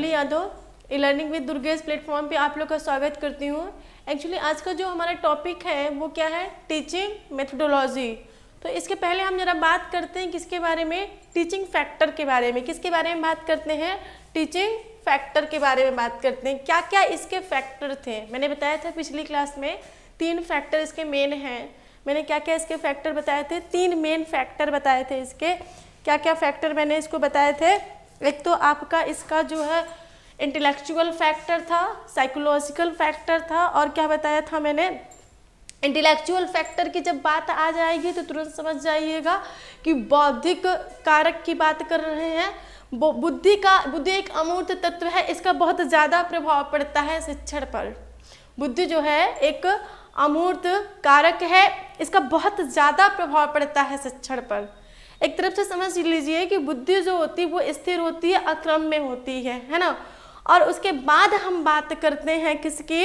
मैं Yadav learning with Durgesh platform पे आप लोग का स्वागत करती हूँ एक्चुअली आज का जो हमारा टॉपिक है वो क्या है टीचिंग मेथडोलॉजी तो इसके पहले हम जरा बात करते हैं किसके बारे में टीचिंग फैक्टर के बारे में किसके बारे में बात करते हैं टीचिंग फैक्टर के बारे में बात करते हैं क्या क्या इसके फैक्टर थे मैंने बताया था पिछली क्लास में तीन फैक्टर इसके मेन हैं मैंने क्या क्या इसके फैक्टर बताए थे तीन मेन फैक्टर बताए थे इसके क्या क्या फैक्टर मैंने इसको बताए थे एक तो आपका इसका जो है इंटेलेक्चुअल फैक्टर था साइकोलॉजिकल फैक्टर था और क्या बताया था मैंने इंटेलेक्चुअल फैक्टर की जब बात आ जाएगी तो तुरंत समझ जाइएगा कि बौद्धिक कारक की बात कर रहे हैं बुद्धि का बुद्धि एक अमूर्त तत्व है इसका बहुत ज़्यादा प्रभाव पड़ता है शिक्षण पर बुद्धि जो है एक अमूर्त कारक है इसका बहुत ज़्यादा प्रभाव पड़ता है शिक्षण पर एक तरफ से समझ लीजिए कि बुद्धि जो होती है वो स्थिर होती है अक्रम में होती है है ना और उसके बाद हम बात करते हैं किसकी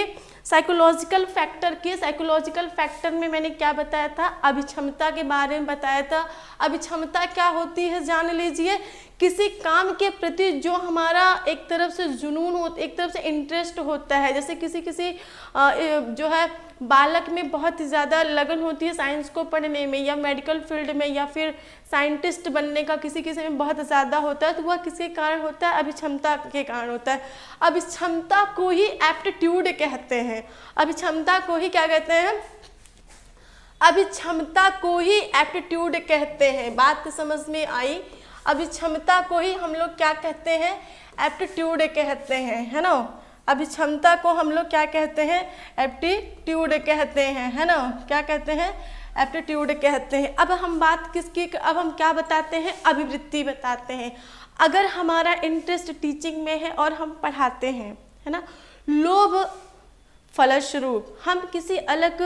साइकोलॉजिकल फैक्टर की साइकोलॉजिकल फैक्टर में मैंने क्या बताया था अभिक्षमता के बारे में बताया था अभिक्षमता क्या होती है जान लीजिए किसी काम के प्रति जो हमारा एक तरफ से जुनून हो एक तरफ से इंटरेस्ट होता है जैसे किसी किसी जो है बालक में बहुत ही ज़्यादा लगन होती है साइंस को पढ़ने में या मेडिकल फील्ड में या फिर साइंटिस्ट बनने का किसी किसी में बहुत ज़्यादा होता है तो वह किसके कारण होता है अभी क्षमता के कारण होता है अब इस क्षमता को ही एप्टीट्यूड कहते हैं अभी क्षमता को ही क्या कहते हैं अभी क्षमता को ही एप्टीट्यूड कहते हैं बात समझ में आई अभिक्षमता को ही हम लोग क्या कहते हैं एप्टीट्यूड कहते हैं है ना अभिक्षमता को हम लोग क्या कहते हैं एप्टीट्यूड कहते हैं है ना क्या कहते हैं एप्टीट्यूड कहते हैं अब हम बात किसकी अब हम क्या बताते हैं अभिवृत्ति बताते हैं अगर हमारा इंटरेस्ट टीचिंग में है और हम पढ़ाते हैं है ना लोभ फलस्वरूप हम किसी अलग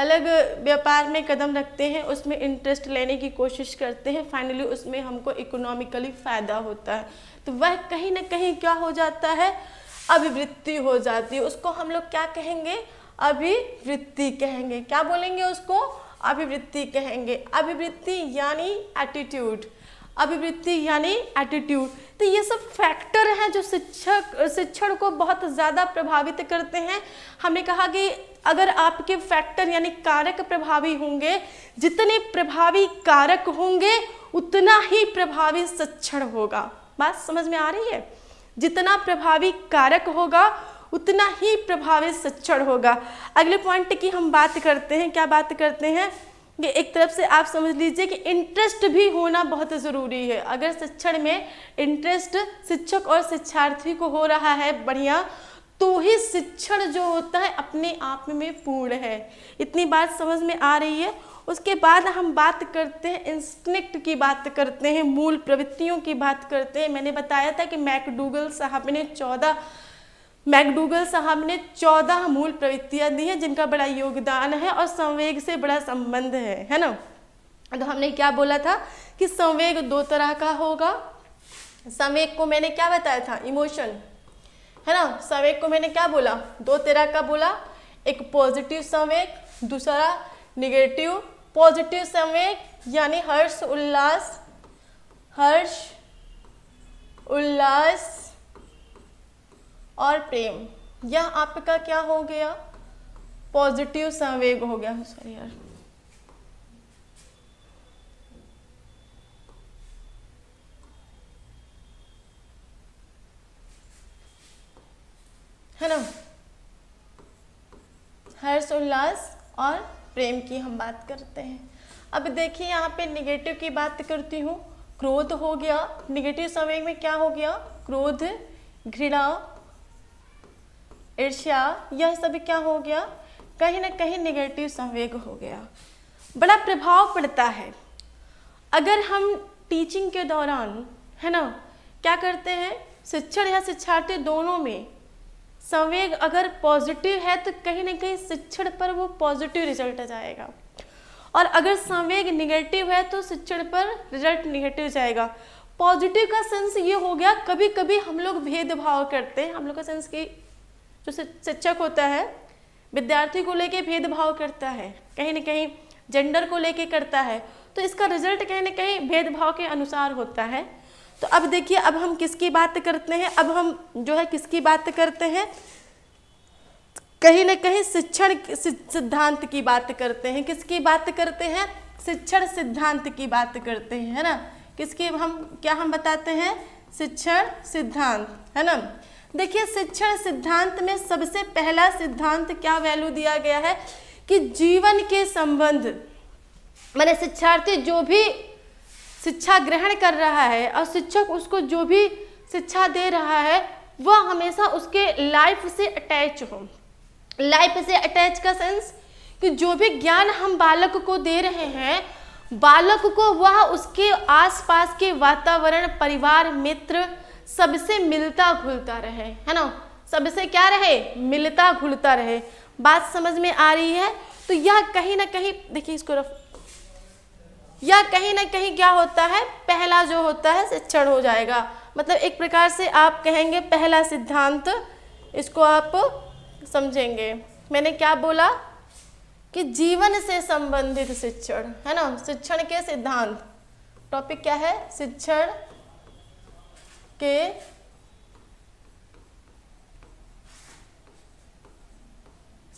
अलग व्यापार में कदम रखते हैं उसमें इंटरेस्ट लेने की कोशिश करते हैं फाइनली उसमें हमको इकोनॉमिकली फ़ायदा होता है तो वह कहीं ना कहीं क्या हो जाता है अभिवृत्ति हो जाती है उसको हम लोग क्या कहेंगे अभिवृत्ति कहेंगे क्या बोलेंगे उसको अभिवृत्ति कहेंगे अभिवृत्ति यानी एटीट्यूड अभिवृत्ति यानी एटीट्यूड तो ये सब फैक्टर हैं जो शिक्षक शिक्षण को बहुत ज़्यादा प्रभावित करते हैं हमने कहा कि अगर आपके फैक्टर यानी कारक प्रभावी होंगे जितने प्रभावी कारक होंगे उतना ही प्रभावी सक्षण होगा बात समझ में आ रही है जितना प्रभावी कारक होगा उतना ही प्रभावी सक्षण होगा अगले पॉइंट की हम बात करते हैं क्या बात करते हैं कि एक तरफ से आप समझ लीजिए कि इंटरेस्ट भी होना बहुत ज़रूरी है अगर शिक्षण में इंटरेस्ट शिक्षक और शिक्षार्थी को हो रहा है बढ़िया तो ही शिक्षण जो होता है अपने आप में पूर्ण है इतनी बात समझ में आ रही है उसके बाद हम बात करते हैं इंस्टिक्ट की बात करते हैं मूल प्रवृत्तियों की बात करते हैं मैंने बताया था कि मैकडूगल साहब ने चौदह मैकडूगल साहब ने चौदह मूल प्रवृत्तियाँ दी हैं जिनका बड़ा योगदान है और संवेग से बड़ा संबंध है है ना तो हमने क्या बोला था कि संवेग दो तरह का होगा संवेग को मैंने क्या बताया था इमोशन है ना संवेग को मैंने क्या बोला दो तरह का बोला एक पॉजिटिव संवेग दूसरा निगेटिव पॉजिटिव संवेग यानी हर्ष उल्लास हर्ष उल्लास और प्रेम यह आपका क्या हो गया पॉजिटिव संवेग हो गया सॉरी यार है ना हर्ष उल्लास और प्रेम की हम बात करते हैं अब देखिए यहाँ पे निगेटिव की बात करती हूँ क्रोध हो गया निगेटिव समय में क्या हो गया क्रोध घृणा ईर्ष्या यह सब क्या हो गया कहीं ना कहीं निगेटिव संवेग हो गया बड़ा प्रभाव पड़ता है अगर हम टीचिंग के दौरान है ना क्या करते हैं शिक्षण या शिक्षार्थी दोनों में संवेग अगर पॉजिटिव है तो कहीं ना कहीं शिक्षण पर वो पॉजिटिव रिजल्ट जाएगा और अगर संवेग निगेटिव है तो शिक्षण पर रिजल्ट निगेटिव जाएगा पॉजिटिव का सेंस ये हो गया कभी कभी हम लोग भेदभाव करते हैं हम लोग का सेंस कि जो शिक्षक होता है विद्यार्थी को लेके भेदभाव करता है कहीं ना कहीं जेंडर को लेके करता है तो इसका रिजल्ट कहीं ना कहीं भेदभाव के अनुसार होता है तो अब देखिए अब हम किसकी बात करते हैं अब हम जो है किसकी बात करते हैं कहीं ना कहीं शिक्षण सिद्धांत की बात करते हैं किसकी बात करते हैं शिक्षण सिद्धांत की बात करते हैं है ना किसकी हम क्या हम बताते हैं शिक्षण सिद्धांत है ना देखिए शिक्षण सिद्धांत में सबसे पहला सिद्धांत क्या वैल्यू दिया गया है कि जीवन के संबंध मैंने शिक्षार्थी जो भी शिक्षा ग्रहण कर रहा है और शिक्षक उसको जो भी शिक्षा दे रहा है वह हमेशा उसके लाइफ से अटैच हो लाइफ से अटैच का सेंस कि जो भी ज्ञान हम बालक को दे रहे हैं बालक को वह उसके आसपास के वातावरण परिवार मित्र सबसे मिलता घुलता रहे है ना सबसे क्या रहे मिलता घुलता रहे बात समझ में आ रही है तो यह कहीं ना कहीं देखिए इसको रफ या कहीं ना कहीं क्या होता है पहला जो होता है शिक्षण हो जाएगा मतलब एक प्रकार से आप कहेंगे पहला सिद्धांत इसको आप समझेंगे मैंने क्या बोला कि जीवन से संबंधित शिक्षण है ना शिक्षण के सिद्धांत टॉपिक क्या है शिक्षण के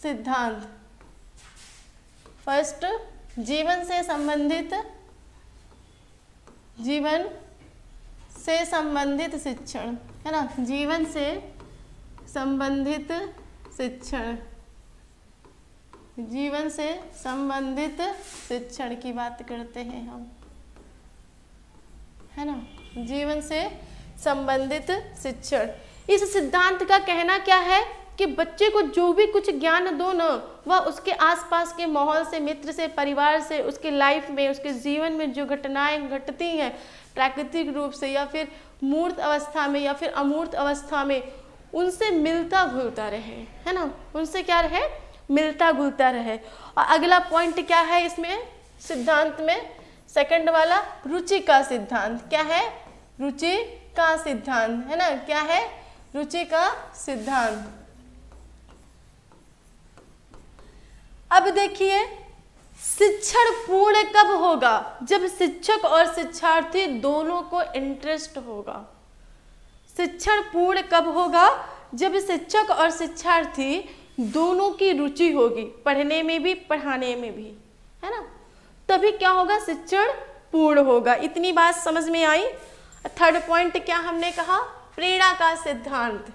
सिद्धांत फर्स्ट जीवन से संबंधित जीवन से संबंधित शिक्षण है ना जीवन से संबंधित शिक्षण जीवन से संबंधित शिक्षण की बात करते हैं हम है ना जीवन से संबंधित शिक्षण इस सिद्धांत का कहना क्या है कि बच्चे को जो भी कुछ ज्ञान दो ना वह उसके आसपास के माहौल से मित्र से परिवार से उसके लाइफ में उसके जीवन में जो घटनाएं घटती हैं प्राकृतिक रूप से या फिर मूर्त अवस्था में या फिर अमूर्त अवस्था में उनसे मिलता घुलता रहे है ना उनसे क्या रहे मिलता घुलता रहे और अगला पॉइंट क्या है इसमें सिद्धांत में सेकंड वाला रुचि का सिद्धांत क्या है रुचि का सिद्धांत है ना क्या है रुचि का सिद्धांत अब देखिए शिक्षण पूर्ण कब होगा जब शिक्षक और शिक्षार्थी दोनों को इंटरेस्ट होगा शिक्षण पूर्ण कब होगा जब शिक्षक और शिक्षार्थी दोनों की रुचि होगी पढ़ने में भी पढ़ाने में भी है ना तभी क्या होगा शिक्षण पूर्ण होगा इतनी बात समझ में आई थर्ड पॉइंट क्या हमने कहा प्रेरणा का सिद्धांत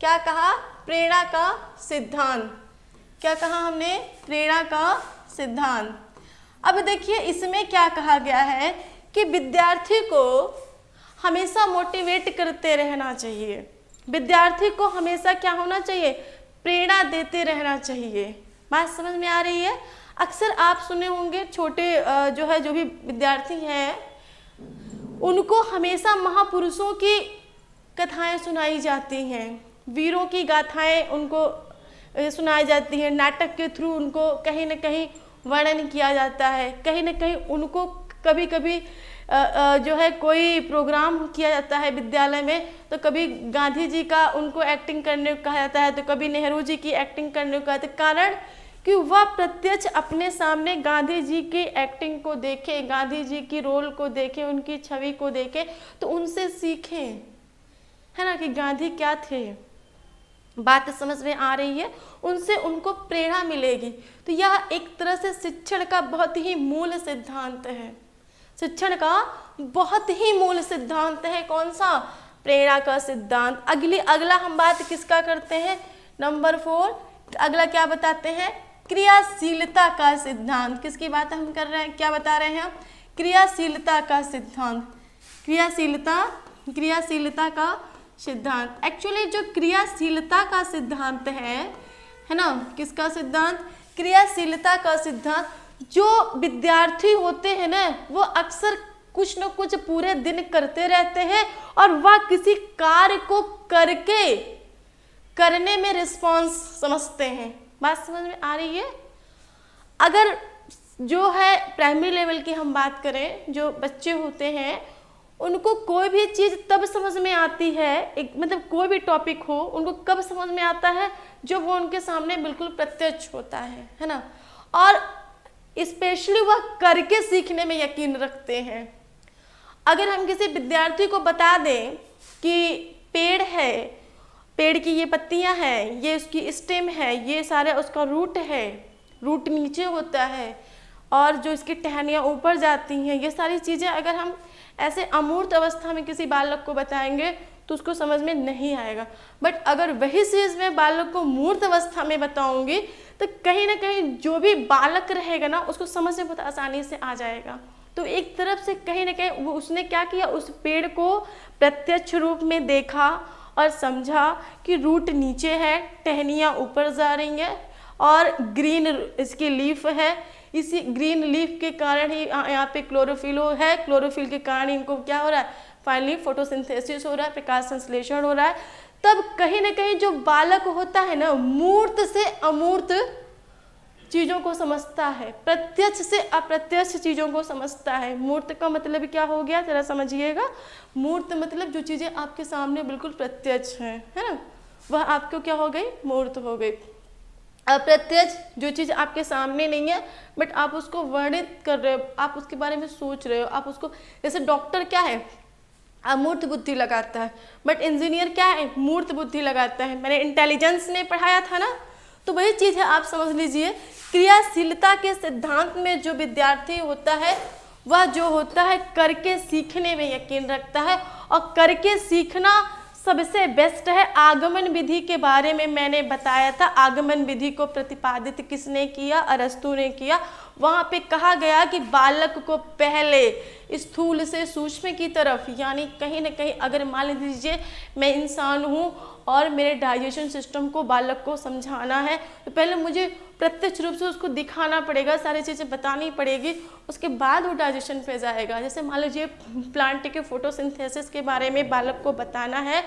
क्या कहा प्रेरणा का सिद्धांत क्या कहा हमने प्रेरणा का सिद्धांत अब देखिए इसमें क्या कहा गया है कि विद्यार्थी को हमेशा मोटिवेट करते रहना चाहिए विद्यार्थी को हमेशा क्या होना चाहिए प्रेरणा देते रहना चाहिए बात समझ में आ रही है अक्सर आप सुने होंगे छोटे जो है जो भी विद्यार्थी हैं उनको हमेशा महापुरुषों की कथाएं सुनाई जाती हैं वीरों की गाथाएं उनको सुनाई जाती है नाटक के थ्रू उनको कहीं ना कहीं वर्णन किया जाता है कहीं ना कहीं उनको कभी कभी जो है कोई प्रोग्राम किया जाता है विद्यालय में तो कभी गांधी जी का उनको एक्टिंग करने को कहा जाता है तो कभी नेहरू जी की एक्टिंग करने को कहा जाता है कारण कि वह प्रत्यक्ष अपने सामने गांधी जी की एक्टिंग को देखें गांधी जी की रोल को देखें उनकी छवि को देखें तो उनसे सीखें है ना कि गांधी क्या थे बात समझ में आ रही है उनसे उनको प्रेरणा मिलेगी तो यह एक तरह से शिक्षण का बहुत ही मूल सिद्धांत है शिक्षण का बहुत ही मूल सिद्धांत है कौन सा प्रेरणा का सिद्धांत अगली अगला हम बात किसका करते हैं नंबर फोर अगला क्या बताते हैं क्रियाशीलता का सिद्धांत किसकी बात हम कर रहे हैं क्या बता रहे हैं हम क्रियाशीलता का सिद्धांत क्रियाशीलता क्रियाशीलता का सिद्धांत एक्चुअली जो क्रियाशीलता का सिद्धांत है है ना किसका सिद्धांत क्रियाशीलता का सिद्धांत जो विद्यार्थी होते हैं ना वो अक्सर कुछ न कुछ पूरे दिन करते रहते हैं और वह किसी कार्य को करके करने में रिस्पॉन्स समझते हैं बात समझ में आ रही है अगर जो है प्राइमरी लेवल की हम बात करें जो बच्चे होते हैं उनको कोई भी चीज़ तब समझ में आती है एक मतलब कोई भी टॉपिक हो उनको कब समझ में आता है जो वो उनके सामने बिल्कुल प्रत्यक्ष होता है है ना और स्पेशली वह करके सीखने में यकीन रखते हैं अगर हम किसी विद्यार्थी को बता दें कि पेड़ है पेड़ की ये पत्तियां हैं ये उसकी स्टेम है ये सारा उसका रूट है रूट नीचे होता है और जो इसकी टहनियाँ ऊपर जाती हैं ये सारी चीज़ें अगर हम ऐसे अमूर्त अवस्था में किसी बालक को बताएंगे तो उसको समझ में नहीं आएगा बट अगर वही चीज़ में बालक को मूर्त अवस्था में बताऊंगी तो कहीं ना कहीं जो भी बालक रहेगा ना उसको समझ में बहुत आसानी से आ जाएगा तो एक तरफ से कहीं ना कहीं वो उसने क्या किया उस पेड़ को प्रत्यक्ष रूप में देखा और समझा कि रूट नीचे है टहनियाँ ऊपर जा रही हैं और ग्रीन इसकी लीफ है इसी ग्रीन लीफ के कारण ही यहाँ पे क्लोरोफिल है क्लोरोफिल के कारण इनको क्या हो रहा है फाइनली फोटोसिंथेसिस हो रहा है प्रकाश संश्लेषण हो रहा है तब कहीं ना कहीं जो बालक होता है ना मूर्त से अमूर्त चीज़ों को समझता है प्रत्यक्ष से अप्रत्यक्ष चीज़ों को समझता है मूर्त का मतलब क्या हो गया जरा समझिएगा मूर्त मतलब जो चीज़ें आपके सामने बिल्कुल प्रत्यक्ष हैं है ना वह आपको क्या हो गई मूर्त हो गई अप्रत्यक्ष जो चीज़ आपके सामने नहीं है बट आप उसको वर्णित कर रहे हो आप उसके बारे में सोच रहे हो आप उसको जैसे डॉक्टर क्या है अमूर्त बुद्धि लगाता है बट इंजीनियर क्या है मूर्त बुद्धि लगाता है मैंने इंटेलिजेंस ने पढ़ाया था ना तो वही चीज़ है आप समझ लीजिए क्रियाशीलता के सिद्धांत में जो विद्यार्थी होता है वह जो होता है करके सीखने में यकीन रखता है और करके सीखना सबसे बेस्ट है आगमन विधि के बारे में मैंने बताया था आगमन विधि को प्रतिपादित किसने किया अरस्तु ने किया वहाँ पे कहा गया कि बालक को पहले स्थूल से सूक्ष्म की तरफ यानी कहीं ना कहीं अगर मान लीजिए मैं इंसान हूँ और मेरे डाइजेशन सिस्टम को बालक को समझाना है तो पहले मुझे प्रत्यक्ष रूप से उसको दिखाना पड़ेगा सारी चीज़ें बतानी पड़ेगी उसके बाद वो डाइजेशन पे जाएगा जैसे मान लीजिए प्लांट के फोटोसिंथेसिस के बारे में बालक को बताना है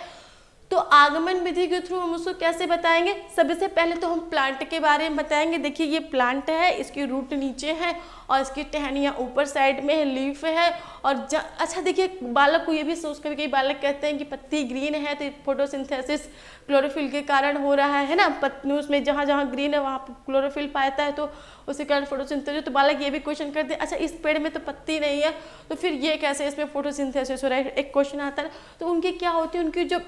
तो आगमन विधि के थ्रू हम उसको कैसे बताएंगे सबसे पहले तो हम प्लांट के बारे में बताएंगे देखिए ये प्लांट है इसकी रूट नीचे है और इसकी टहनियाँ ऊपर साइड में है लीफ है और ज, अच्छा देखिए बालक को ये भी सोच कर कई बालक कहते हैं कि पत्ती ग्रीन है तो फोटोसिंथेसिस क्लोरोफिल के कारण हो रहा है ना पत्नी उसमें जहाँ जहाँ ग्रीन है वहाँ क्लोरोफिल पाता है तो उसी कारण फोटोसिंथेसिस तो बालक ये भी क्वेश्चन करते हैं अच्छा इस पेड़ में तो पत्ती नहीं है तो फिर ये कैसे इसमें फोटोसिंथेसिस हो रहा है एक क्वेश्चन आता है तो उनकी क्या होती है उनकी जो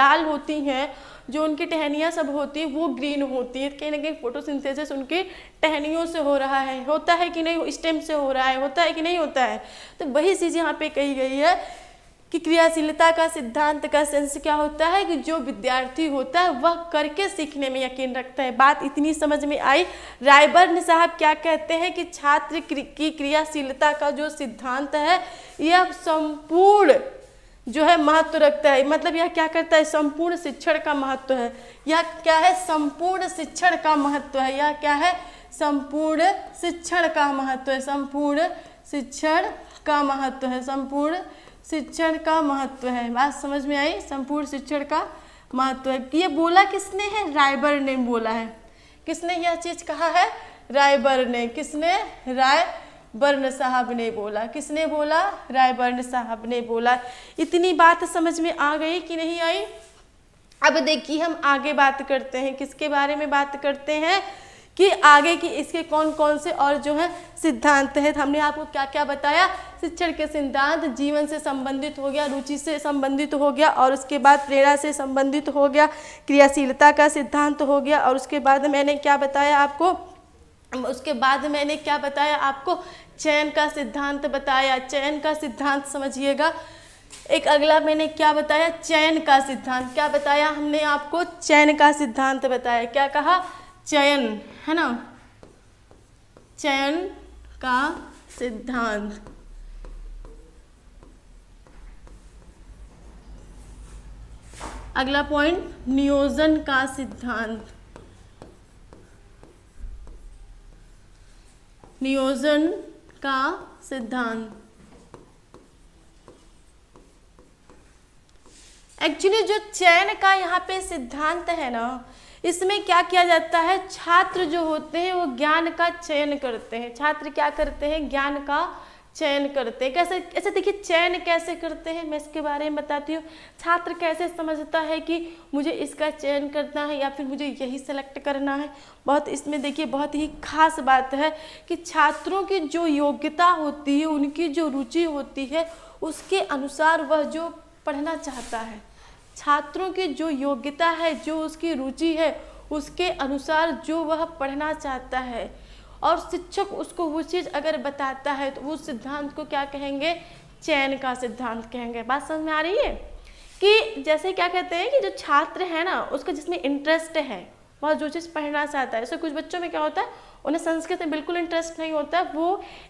डाल होती हैं जो उनकी टहनियाँ सब होती है वो ग्रीन होती है कहीं ना कहीं फोटोसिंथेसिस उनके टहनियों से हो रहा है होता है कि नहीं स्टेम से हो रहा है होता है कि नहीं होता है तो वही चीज़ यहाँ पे कही गई है कि क्रियाशीलता का सिद्धांत का सेंस क्या होता है कि जो विद्यार्थी होता है वह करके सीखने में यकीन रखता है बात इतनी समझ में आई रायबर्न साहब क्या कहते हैं कि छात्र की क्रियाशीलता का जो सिद्धांत है यह संपूर्ण जो है महत्व रखता है मतलब यह क्या करता है संपूर्ण शिक्षण का महत्व है यह क्या है संपूर्ण शिक्षण का महत्व है यह क्या है संपूर्ण शिक्षण का महत्व है संपूर्ण शिक्षण का महत्व है संपूर्ण शिक्षण का महत्व है बात समझ में आई संपूर्ण शिक्षण का महत्व है ये बोला किसने है रायबर ने बोला है किसने यह चीज़ कहा है रायबर ने किसने राय बर्ण साहब ने बोला किसने बोला राय रायबर्ण साहब ने बोला इतनी बात समझ में आ गई कि नहीं आई अब देखिए हम आगे बात करते हैं किसके बारे में बात करते हैं कि आगे की इसके कौन कौन से और जो है सिद्धांत है हमने आपको क्या क्या बताया शिक्षण के सिद्धांत जीवन से संबंधित हो गया रुचि से संबंधित हो गया और उसके बाद प्रेरणा से संबंधित हो गया क्रियाशीलता का सिद्धांत हो गया और उसके बाद मैंने क्या बताया आपको उसके बाद मैंने क्या बताया आपको चयन का सिद्धांत बताया चयन का सिद्धांत समझिएगा एक अगला मैंने क्या बताया चयन का सिद्धांत क्या बताया हमने आपको चयन का सिद्धांत बताया क्या कहा चयन है ना चयन का सिद्धांत अगला पॉइंट नियोजन का सिद्धांत नियोजन का सिद्धांत एक्चुअली जो चयन का यहाँ पे सिद्धांत है ना इसमें क्या किया जाता है छात्र जो होते हैं वो ज्ञान का चयन करते हैं छात्र क्या करते हैं ज्ञान का चयन करते हैं कैसे ऐसे देखिए चयन कैसे करते हैं मैं इसके बारे में बताती हूँ छात्र कैसे समझता है कि मुझे इसका चयन करना है या फिर मुझे यही सेलेक्ट करना है बहुत इसमें देखिए बहुत ही खास बात है कि छात्रों की जो योग्यता होती है उनकी जो रुचि होती है उसके अनुसार वह जो पढ़ना चाहता है छात्रों की जो योग्यता है जो उसकी रुचि है उसके अनुसार जो वह पढ़ना चाहता है और शिक्षक उसको वो चीज़ अगर बताता है तो उस सिद्धांत को क्या कहेंगे चयन का सिद्धांत कहेंगे बात समझ में आ रही है कि जैसे क्या कहते हैं कि जो छात्र है ना उसका जिसमें इंटरेस्ट है वह जो चीज़ पढ़ना चाहता है जैसे कुछ बच्चों में क्या होता है उन्हें संस्कृत में बिल्कुल इंटरेस्ट नहीं होता वो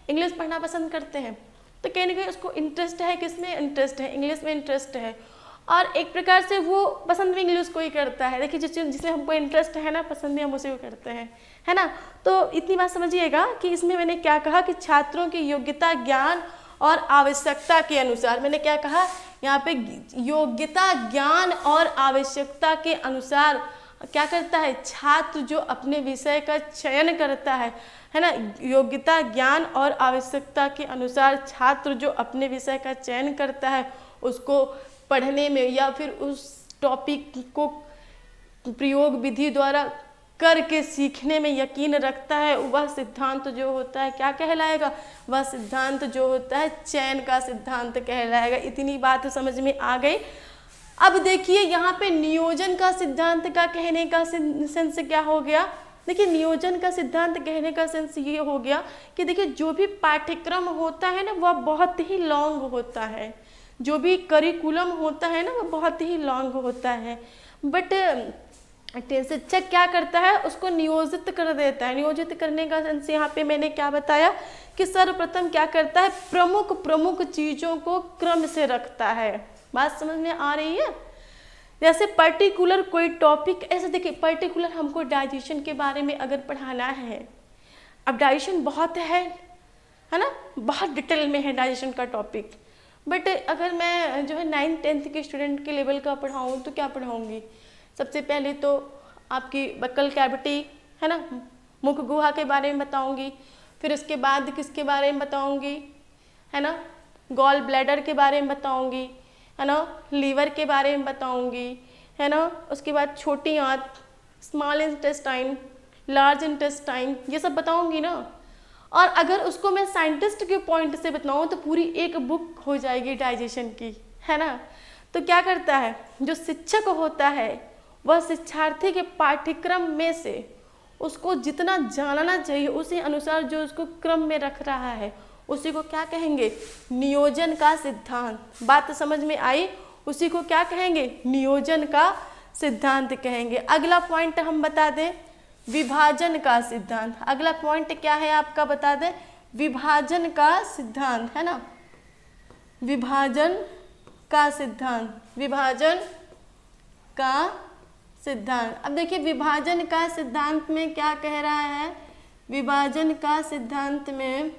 इंग्लिश पढ़ना पसंद करते हैं तो कहीं ना कहीं उसको इंटरेस्ट है किस में इंटरेस्ट है इंग्लिश में इंटरेस्ट है और एक प्रकार से वो पसंद भी इंग्लिश को ही करता है देखिए जिस जिसमें हमको इंटरेस्ट है ना पसंद भी हम उसी को करते हैं है ना तो इतनी बात समझिएगा कि इसमें मैंने क्या कहा कि छात्रों की योग्यता ज्ञान और आवश्यकता के अनुसार मैंने क्या कहा यहाँ पे योग्यता ज्ञान और आवश्यकता के अनुसार क्या करता है छात्र जो अपने विषय का चयन करता है है ना योग्यता ज्ञान और आवश्यकता के अनुसार छात्र जो अपने विषय का चयन करता है उसको पढ़ने में या फिर उस टॉपिक को प्रयोग विधि द्वारा करके सीखने में यकीन रखता है वह सिद्धांत जो होता है क्या कहलाएगा वह सिद्धांत जो होता है चैन का सिद्धांत कहलाएगा इतनी बात समझ में आ गई अब देखिए यहाँ पे नियोजन का सिद्धांत का कहने का सेंस क्या हो गया देखिए नियोजन का सिद्धांत कहने का सेंस ये हो गया कि देखिए जो भी पाठ्यक्रम होता है ना वह बहुत ही लॉन्ग होता है जो भी करिकुलम होता है ना वह बहुत ही लॉन्ग होता है बट शिक्षक क्या करता है उसको नियोजित कर देता है नियोजित करने का सेंस यहाँ पे मैंने क्या बताया कि सर्वप्रथम क्या करता है प्रमुख प्रमुख चीज़ों को क्रम से रखता है बात समझ में आ रही है जैसे पर्टिकुलर कोई टॉपिक ऐसे देखिए पर्टिकुलर हमको डाइजेशन के बारे में अगर पढ़ाना है अब डाइजेशन बहुत है है ना बहुत डिटेल में है डाइजेशन का टॉपिक बट अगर मैं जो है नाइन्थ टेंथ के स्टूडेंट के लेवल का पढ़ाऊँ तो क्या पढ़ाऊँगी सबसे पहले तो आपकी बक्कल कैविटी है ना मुख गुहा के बारे में बताऊंगी फिर उसके बाद किसके बारे में बताऊंगी है ना गॉल ब्लैडर के बारे में बताऊंगी है ना लीवर के बारे में बताऊंगी है ना उसके बाद छोटी आँत स्मॉल इंटेस्टाइन लार्ज इंटेस्टाइन ये सब बताऊंगी ना और अगर उसको मैं साइंटिस्ट के पॉइंट से बताऊँ तो पूरी एक बुक हो जाएगी डाइजेशन की है ना तो क्या करता है जो शिक्षक होता है वह शिक्षार्थी के पाठ्यक्रम में से उसको जितना जानना चाहिए उसी अनुसार जो उसको क्रम में रख रहा है उसी को क्या कहेंगे नियोजन का सिद्धांत बात समझ में आई उसी को क्या कहेंगे नियोजन का सिद्धांत कहेंगे अगला पॉइंट हम बता दें विभाजन का सिद्धांत अगला पॉइंट क्या है आपका बता दें विभाजन का सिद्धांत है ना विभाजन का सिद्धांत विभाजन का सिद्धांत अब देखिए विभाजन का सिद्धांत में क्या कह रहा है विभाजन का सिद्धांत में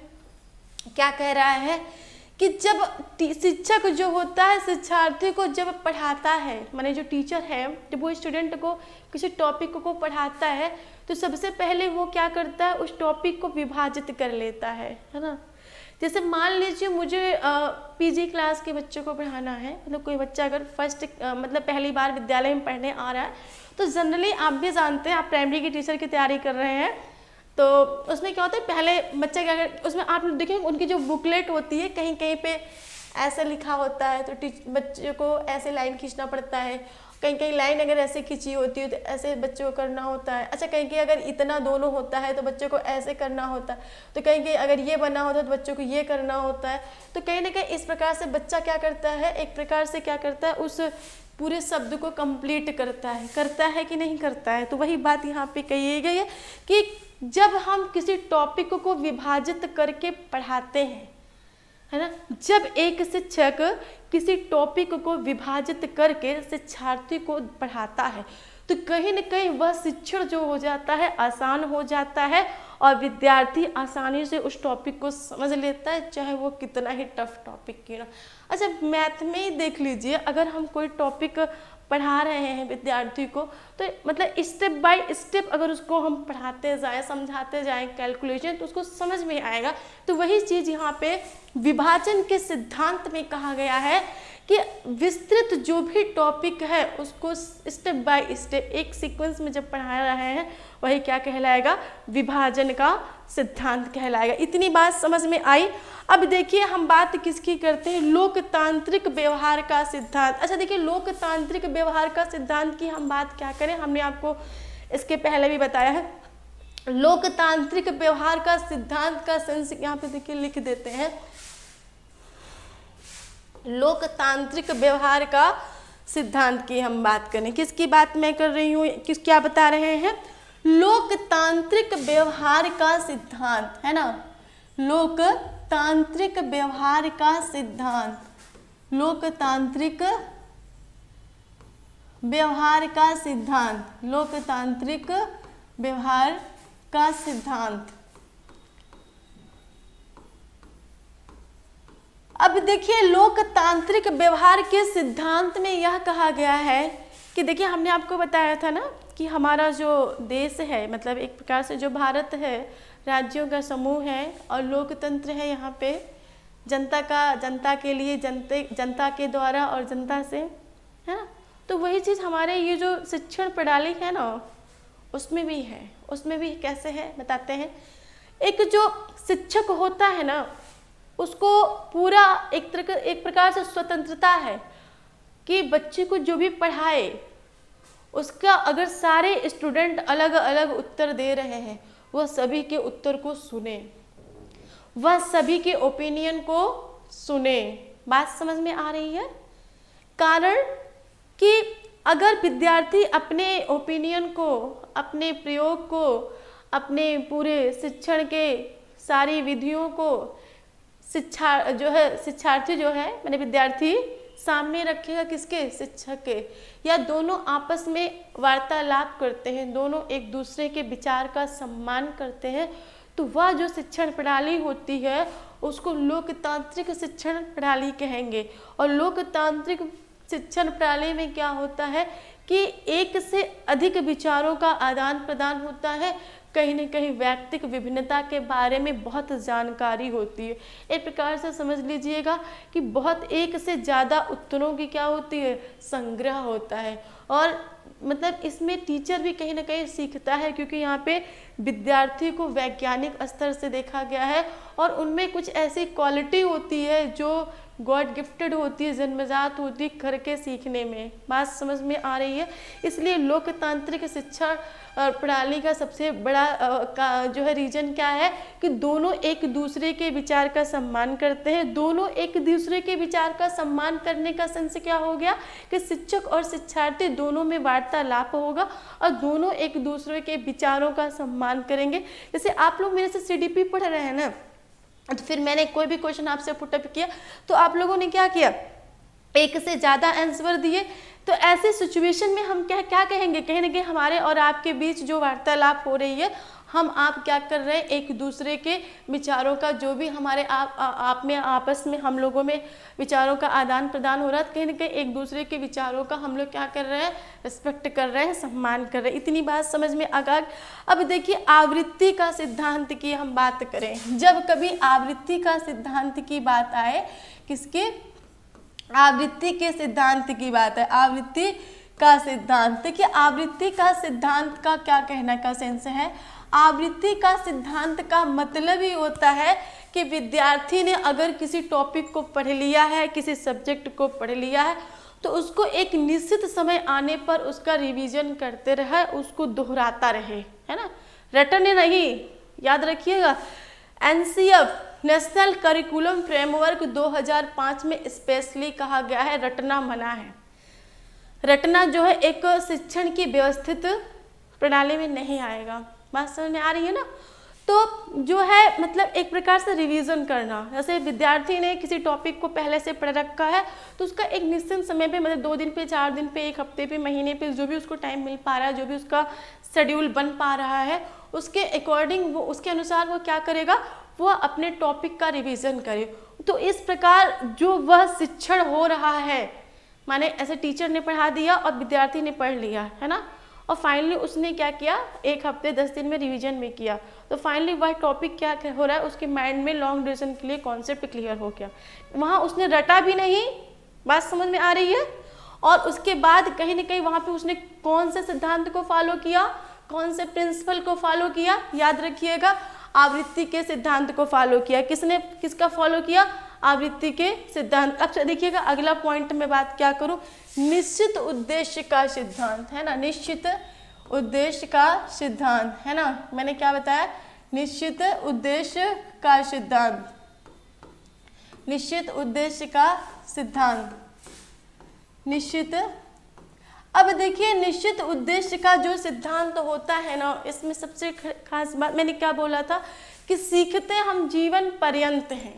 क्या कह रहा है कि जब शिक्षक जो होता है शिक्षार्थी को जब पढ़ाता है माने जो टीचर है जब वो स्टूडेंट को किसी टॉपिक को पढ़ाता है तो सबसे पहले वो क्या करता है उस टॉपिक को विभाजित कर लेता है है ना जैसे मान लीजिए मुझे पीजी क्लास के बच्चों को पढ़ाना है मतलब कोई बच्चा अगर फर्स्ट मतलब पहली बार विद्यालय में पढ़ने आ रहा है तो जनरली आप भी जानते हैं आप प्राइमरी के टीचर की तैयारी कर रहे हैं तो उसमें क्या होता है पहले बच्चा क्या कर उसमें आप देखें उनकी जो बुकलेट होती है कहीं कहीं पे ऐसे लिखा होता है तो बच्चे को ऐसे लाइन खींचना पड़ता है कहीं कहीं लाइन अगर ऐसे खींची होती है तो ऐसे बच्चों को करना होता है अच्छा कहीं कहीं अगर इतना दोनों होता है तो बच्चों को ऐसे करना होता है तो कहीं कहीं अगर ये बना होता है तो बच्चों को ये करना होता है तो कहीं ना कहीं इस प्रकार से बच्चा क्या करता है एक प्रकार से क्या करता है उस पूरे शब्द को कंप्लीट करता है करता है कि नहीं करता है तो वही बात यहाँ पे कही गई है कि जब हम किसी टॉपिक को विभाजित करके पढ़ाते हैं है ना जब एक शिक्षक किसी टॉपिक को विभाजित करके शिक्षार्थी को पढ़ाता है तो कहीं ना कहीं वह शिक्षण जो हो जाता है आसान हो जाता है और विद्यार्थी आसानी से उस टॉपिक को समझ लेता है चाहे वो कितना ही टफ टॉपिक क्यों ना अच्छा मैथ में ही देख लीजिए अगर हम कोई टॉपिक पढ़ा रहे हैं विद्यार्थी को तो मतलब स्टेप बाय स्टेप अगर उसको हम पढ़ाते जाएं समझाते जाएं कैलकुलेशन तो उसको समझ में आएगा तो वही चीज़ यहाँ पे विभाजन के सिद्धांत में कहा गया है कि विस्तृत जो भी टॉपिक है उसको स्टेप बाय स्टेप एक सीक्वेंस में जब पढ़ा रहे हैं वही क्या कहलाएगा विभाजन का सिद्धांत कहलाएगा इतनी बात समझ में आई अब देखिए हम बात किसकी करते हैं लोकतांत्रिक व्यवहार का सिद्धांत अच्छा देखिए लोकतांत्रिक व्यवहार का सिद्धांत की हम बात क्या करें हमने आपको इसके पहले भी बताया है लोकतांत्रिक व्यवहार का सिद्धांत का सेंस यहाँ पे देखिए लिख देते हैं लोकतांत्रिक व्यवहार का सिद्धांत की हम बात करें किसकी बात मैं कर रही हूँ किस क्या बता रहे हैं लोकतांत्रिक व्यवहार का सिद्धांत है ना लोकतांत्रिक व्यवहार का सिद्धांत लोकतांत्रिक व्यवहार का सिद्धांत लोकतांत्रिक व्यवहार का सिद्धांत अब देखिए लोकतांत्रिक व्यवहार के सिद्धांत में यह कहा गया है कि देखिए हमने आपको बताया था ना कि हमारा जो देश है मतलब एक प्रकार से जो भारत है राज्यों का समूह है और लोकतंत्र है यहाँ पे जनता का जनता के लिए जनते जनता के द्वारा और जनता से है ना तो वही चीज़ हमारे ये जो शिक्षण प्रणाली है ना उसमें भी है उसमें भी कैसे है बताते हैं एक जो शिक्षक होता है ना उसको पूरा एक तरह एक प्रकार से स्वतंत्रता है कि बच्चे को जो भी पढ़ाए उसका अगर सारे स्टूडेंट अलग अलग उत्तर दे रहे हैं वह सभी के उत्तर को सुने वह सभी के ओपिनियन को सुने बात समझ में आ रही है कारण कि अगर विद्यार्थी अपने ओपिनियन को अपने प्रयोग को अपने पूरे शिक्षण के सारी विधियों को शिक्षा जो है शिक्षार्थी जो है मैंने विद्यार्थी सामने रखेगा किसके शिक्षक के या दोनों आपस में वार्तालाप करते हैं दोनों एक दूसरे के विचार का सम्मान करते हैं तो वह जो शिक्षण प्रणाली होती है उसको लोकतांत्रिक शिक्षण प्रणाली कहेंगे और लोकतांत्रिक शिक्षण प्रणाली में क्या होता है कि एक से अधिक विचारों का आदान प्रदान होता है कहीं ना कहीं व्यक्तिक विभिन्नता के बारे में बहुत जानकारी होती है एक प्रकार से समझ लीजिएगा कि बहुत एक से ज़्यादा उत्तरों की क्या होती है संग्रह होता है और मतलब इसमें टीचर भी कहीं ना कहीं सीखता है क्योंकि यहाँ पे विद्यार्थी को वैज्ञानिक स्तर से देखा गया है और उनमें कुछ ऐसी क्वालिटी होती है जो गॉड गिफ्टेड होती है जन्मजात होती है करके सीखने में बात समझ में आ रही है इसलिए लोकतांत्रिक शिक्षा प्रणाली का सबसे बड़ा का जो है रीजन क्या है कि दोनों एक दूसरे के विचार का सम्मान करते हैं दोनों एक दूसरे के विचार का सम्मान करने का सेंस क्या हो गया कि शिक्षक और शिक्षार्थी दोनों में वार्तालाप होगा और दोनों एक दूसरे के विचारों का सम्मान करेंगे जैसे आप लोग मेरे से सी पढ़ रहे हैं ना तो फिर मैंने कोई भी क्वेश्चन आपसे पुटअप किया तो आप लोगों ने क्या किया एक से ज़्यादा आंसर दिए तो ऐसे सिचुएशन में हम क्या क्या कहेंगे कहीं ना हमारे और आपके बीच जो वार्तालाप हो रही है हम आप क्या कर रहे हैं एक दूसरे के विचारों का जो भी हमारे आप आ, आप में आपस में हम लोगों में विचारों का आदान प्रदान हो रहा है कहीं ना कहीं एक दूसरे के विचारों का हम लोग क्या कर रहे हैं रिस्पेक्ट कर रहे हैं सम्मान कर रहे हैं इतनी बात समझ में आ अब देखिए आवृत्ति का सिद्धांत की हम बात करें जब कभी आवृत्ति का सिद्धांत की बात आए किसके आवृत्ति के सिद्धांत की बात है आवृत्ति का सिद्धांत देखिए आवृत्ति का सिद्धांत का क्या कहना का सेंस है आवृत्ति का सिद्धांत का मतलब ही होता है कि विद्यार्थी ने अगर किसी टॉपिक को पढ़ लिया है किसी सब्जेक्ट को पढ़ लिया है तो उसको एक निश्चित समय आने पर उसका रिवीजन करते रहे उसको दोहराता रहे है ना रटने नहीं याद रखिएगा एन नेशनल करिकुलम फ्रेमवर्क 2005 में स्पेशली कहा गया है रटना मना है रटना जो है एक शिक्षण की व्यवस्थित प्रणाली में नहीं आएगा बात समझ में आ रही है ना तो जो है मतलब एक प्रकार से रिवीजन करना जैसे विद्यार्थी ने किसी टॉपिक को पहले से पढ़ रखा है तो उसका एक निश्चित समय पे मतलब दो दिन पे चार दिन पे एक हफ्ते पे महीने पे जो भी उसको टाइम मिल पा रहा है जो भी उसका शेड्यूल बन पा रहा है उसके अकॉर्डिंग वो उसके अनुसार वो क्या करेगा वो अपने टॉपिक का रिविज़न करे तो इस प्रकार जो वह शिक्षण हो रहा है माने ऐसे टीचर ने पढ़ा दिया और विद्यार्थी ने पढ़ लिया है ना और फाइनली उसने क्या किया एक हफ्ते दस दिन में रिवीजन में किया तो फाइनली वह टॉपिक क्या हो रहा है उसके माइंड में लॉन्ग ड्यूरेशन के लिए कॉन्सेप्ट क्लियर हो गया वहाँ उसने रटा भी नहीं बात समझ में आ रही है और उसके बाद कहीं ना कहीं वहाँ पे उसने कौन से सिद्धांत को फॉलो किया कौन से प्रिंसिपल को फॉलो किया याद रखिएगा आवृत्ति के सिद्धांत को फॉलो किया किसने किसका फॉलो किया आवृत्ति के सिद्धांत अब देखिएगा अगला पॉइंट में बात क्या करूं निश्चित उद्देश्य का सिद्धांत है ना निश्चित उद्देश्य का सिद्धांत है ना मैंने क्या बताया निश्चित उद्देश्य का सिद्धांत निश्चित उद्देश्य का सिद्धांत निश्चित अब देखिए निश्चित उद्देश्य का जो सिद्धांत होता है ना इसमें सबसे खास बात मैंने क्या बोला था कि सीखते हम जीवन पर्यंत हैं